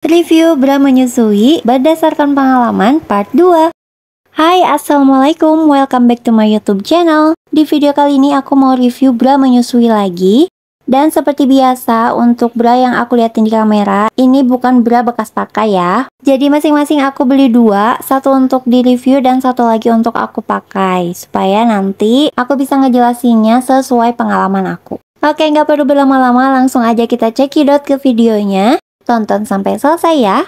Review Bra Menyusui berdasarkan pengalaman part 2 Hai Assalamualaikum, welcome back to my youtube channel Di video kali ini aku mau review bra menyusui lagi Dan seperti biasa untuk bra yang aku liatin di kamera Ini bukan bra bekas pakai ya Jadi masing-masing aku beli dua Satu untuk di review dan satu lagi untuk aku pakai Supaya nanti aku bisa ngejelasinnya sesuai pengalaman aku Oke, nggak perlu berlama-lama, langsung aja kita cekidot ke videonya. Tonton sampai selesai ya.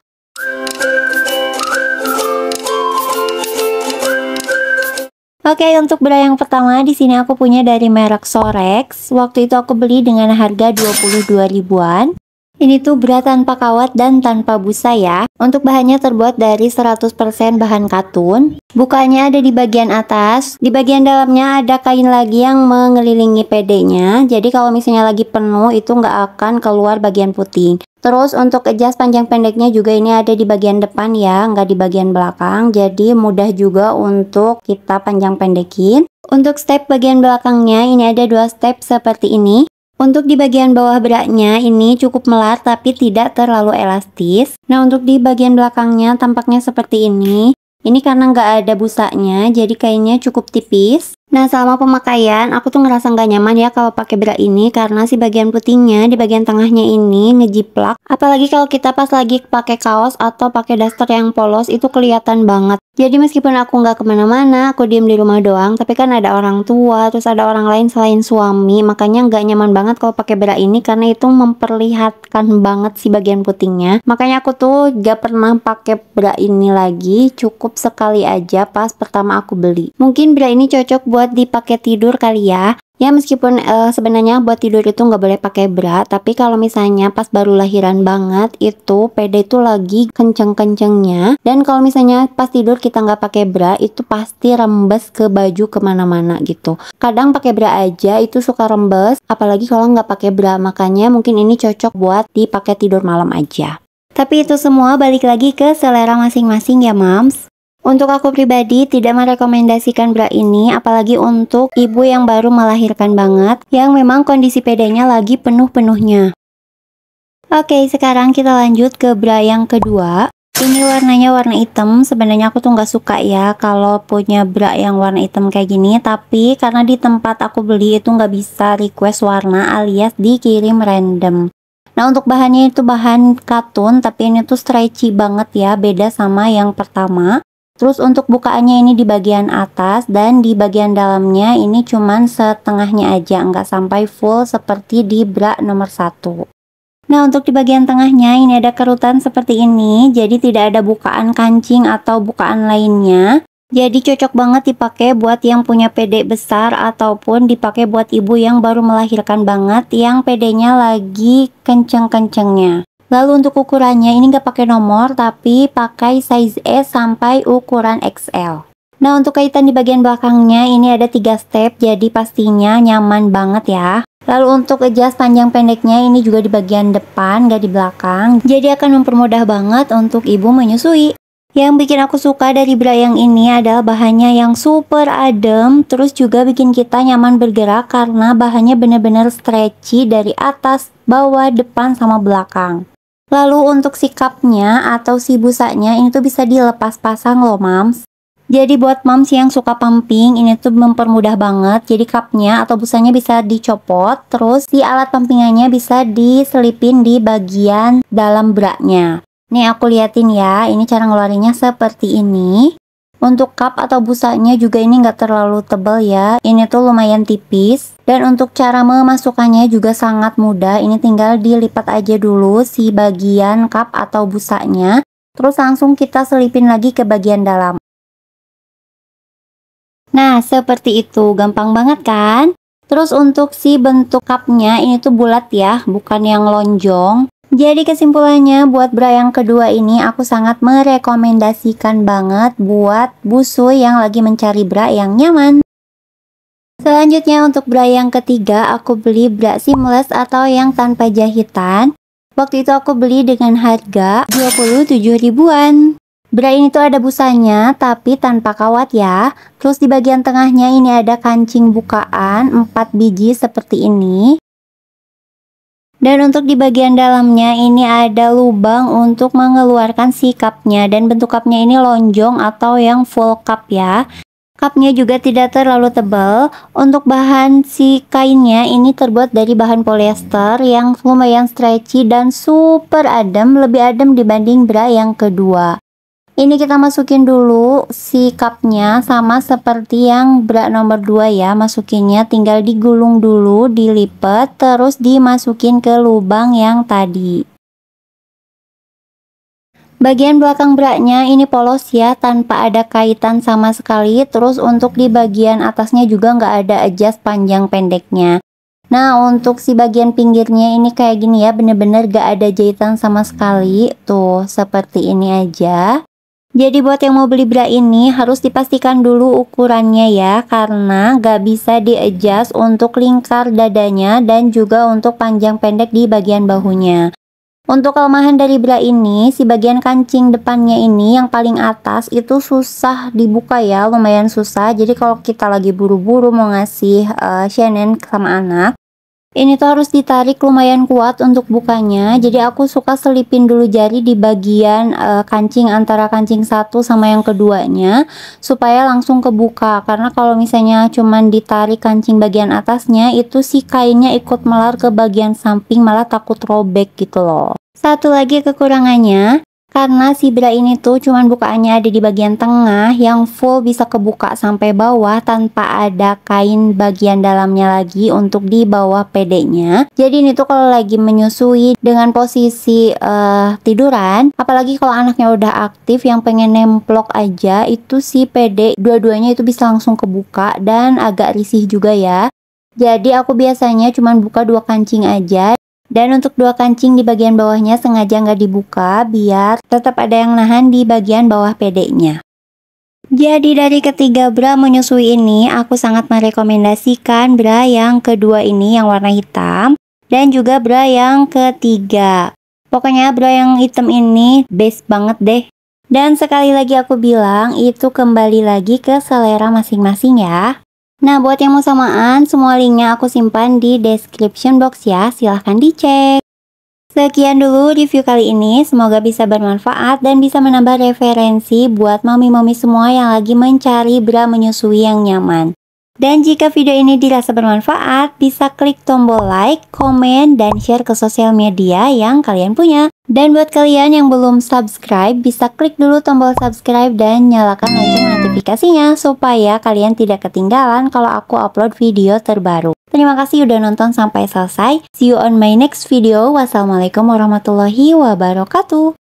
Oke, untuk belah yang pertama di sini aku punya dari merek Sorex. Waktu itu aku beli dengan harga 22 ribuan. Ini tuh bra tanpa kawat dan tanpa busa ya. Untuk bahannya terbuat dari 100% bahan katun. Bukanya ada di bagian atas. Di bagian dalamnya ada kain lagi yang mengelilingi pd Jadi kalau misalnya lagi penuh itu nggak akan keluar bagian putih. Terus untuk adjust panjang pendeknya juga ini ada di bagian depan ya, nggak di bagian belakang. Jadi mudah juga untuk kita panjang pendekin. Untuk step bagian belakangnya ini ada dua step seperti ini. Untuk di bagian bawah beratnya ini cukup melar tapi tidak terlalu elastis. Nah untuk di bagian belakangnya tampaknya seperti ini. Ini karena nggak ada busanya, jadi kainnya cukup tipis. Nah, selama pemakaian, aku tuh ngerasa nggak nyaman ya kalau pakai bra ini karena si bagian putihnya di bagian tengahnya ini ngejiplak. Apalagi kalau kita pas lagi pakai kaos atau pakai daster yang polos itu kelihatan banget. Jadi meskipun aku nggak kemana-mana, aku diem di rumah doang, tapi kan ada orang tua, terus ada orang lain selain suami, makanya nggak nyaman banget kalau pakai bedak ini karena itu memperlihatkan banget si bagian putingnya. Makanya aku tuh nggak pernah pakai bedak ini lagi, cukup sekali aja pas pertama aku beli. Mungkin bedak ini cocok buat dipakai tidur kali ya. Ya meskipun uh, sebenarnya buat tidur itu nggak boleh pakai bra, tapi kalau misalnya pas baru lahiran banget itu PD itu lagi kenceng-kencengnya dan kalau misalnya pas tidur kita nggak pakai bra itu pasti rembes ke baju kemana-mana gitu. Kadang pakai bra aja itu suka rembes, apalagi kalau nggak pakai bra makanya mungkin ini cocok buat dipakai tidur malam aja. Tapi itu semua balik lagi ke selera masing-masing ya mams. Untuk aku pribadi tidak merekomendasikan bra ini apalagi untuk ibu yang baru melahirkan banget yang memang kondisi pedenya lagi penuh-penuhnya. Oke, sekarang kita lanjut ke bra yang kedua. Ini warnanya warna hitam, sebenarnya aku tuh nggak suka ya kalau punya bra yang warna hitam kayak gini Tapi karena di tempat aku beli itu nggak bisa request warna alias dikirim random Nah untuk bahannya itu bahan katun tapi ini tuh stretchy banget ya, beda sama yang pertama Terus untuk bukaannya ini di bagian atas dan di bagian dalamnya ini cuman setengahnya aja, nggak sampai full seperti di bra nomor satu. Nah untuk di bagian tengahnya ini ada kerutan seperti ini, jadi tidak ada bukaan kancing atau bukaan lainnya. Jadi cocok banget dipakai buat yang punya PD besar ataupun dipakai buat ibu yang baru melahirkan banget yang pedenya lagi kenceng-kencengnya. Lalu untuk ukurannya ini nggak pakai nomor tapi pakai size S sampai ukuran XL. Nah untuk kaitan di bagian belakangnya ini ada tiga step jadi pastinya nyaman banget ya. Lalu untuk adjust panjang pendeknya ini juga di bagian depan nggak di belakang jadi akan mempermudah banget untuk ibu menyusui. Yang bikin aku suka dari bra yang ini adalah bahannya yang super adem Terus juga bikin kita nyaman bergerak karena bahannya bener-bener stretchy dari atas, bawah, depan, sama belakang Lalu untuk sikapnya atau si busanya ini tuh bisa dilepas pasang loh mams. Jadi buat mams yang suka pumping ini tuh mempermudah banget. Jadi cupnya atau busanya bisa dicopot, terus si alat pumpingannya bisa diselipin di bagian dalam braknya. Nih aku liatin ya, ini cara ngeluarinya seperti ini. Untuk cup atau busanya juga ini nggak terlalu tebal ya. Ini tuh lumayan tipis. Dan untuk cara memasukkannya juga sangat mudah. Ini tinggal dilipat aja dulu si bagian cup atau busanya. Terus langsung kita selipin lagi ke bagian dalam. Nah, seperti itu. Gampang banget kan? Terus untuk si bentuk cupnya ini tuh bulat ya, bukan yang lonjong. Jadi kesimpulannya buat bra yang kedua ini aku sangat merekomendasikan banget buat busui yang lagi mencari bra yang nyaman. Selanjutnya untuk bra yang ketiga aku beli bra seamless atau yang tanpa jahitan. Waktu itu aku beli dengan harga 27 ribuan. Bra ini tuh ada busanya tapi tanpa kawat ya. Terus di bagian tengahnya ini ada kancing bukaan 4 biji seperti ini. Dan untuk di bagian dalamnya ini ada lubang untuk mengeluarkan si cupnya dan bentuk cupnya ini lonjong atau yang full cup ya. Cupnya juga tidak terlalu tebal. Untuk bahan si kainnya ini terbuat dari bahan polyester yang lumayan stretchy dan super adem, lebih adem dibanding bra yang kedua ini kita masukin dulu si cupnya sama seperti yang berat nomor 2 ya masukinnya tinggal digulung dulu dilipat terus dimasukin ke lubang yang tadi bagian belakang beratnya ini polos ya tanpa ada kaitan sama sekali terus untuk di bagian atasnya juga nggak ada adjust panjang pendeknya Nah untuk si bagian pinggirnya ini kayak gini ya bener-bener gak ada jahitan sama sekali Tuh seperti ini aja jadi buat yang mau beli bra ini harus dipastikan dulu ukurannya ya karena gak bisa di adjust untuk lingkar dadanya dan juga untuk panjang pendek di bagian bahunya. Untuk kelemahan dari bra ini, si bagian kancing depannya ini yang paling atas itu susah dibuka ya, lumayan susah. Jadi kalau kita lagi buru-buru mau ngasih uh, Shannon sama anak, ini tuh harus ditarik lumayan kuat untuk bukanya. Jadi aku suka selipin dulu jari di bagian uh, kancing antara kancing satu sama yang keduanya supaya langsung kebuka. Karena kalau misalnya cuma ditarik kancing bagian atasnya itu si kainnya ikut melar ke bagian samping malah takut robek gitu loh. Satu lagi kekurangannya, karena si bra ini tuh cuman bukaannya ada di bagian tengah yang full bisa kebuka sampai bawah tanpa ada kain bagian dalamnya lagi untuk di bawah pedenya. Jadi ini tuh kalau lagi menyusui dengan posisi uh, tiduran, apalagi kalau anaknya udah aktif yang pengen nemplok aja itu si PD dua-duanya itu bisa langsung kebuka dan agak risih juga ya. Jadi aku biasanya cuman buka dua kancing aja dan untuk dua kancing di bagian bawahnya sengaja nggak dibuka biar tetap ada yang nahan di bagian bawah pedeknya. Jadi dari ketiga bra menyusui ini, aku sangat merekomendasikan bra yang kedua ini yang warna hitam dan juga bra yang ketiga. Pokoknya bra yang hitam ini best banget deh. Dan sekali lagi aku bilang, itu kembali lagi ke selera masing-masing ya. Nah, buat yang mau samaan, semua linknya aku simpan di description box ya. Silahkan dicek. Sekian dulu review kali ini, semoga bisa bermanfaat dan bisa menambah referensi buat mami-mami semua yang lagi mencari bra menyusui yang nyaman. Dan jika video ini dirasa bermanfaat, bisa klik tombol like, komen, dan share ke sosial media yang kalian punya. Dan buat kalian yang belum subscribe, bisa klik dulu tombol subscribe dan nyalakan lonceng notifikasinya supaya kalian tidak ketinggalan kalau aku upload video terbaru. Terima kasih udah nonton sampai selesai. See you on my next video. Wassalamualaikum warahmatullahi wabarakatuh.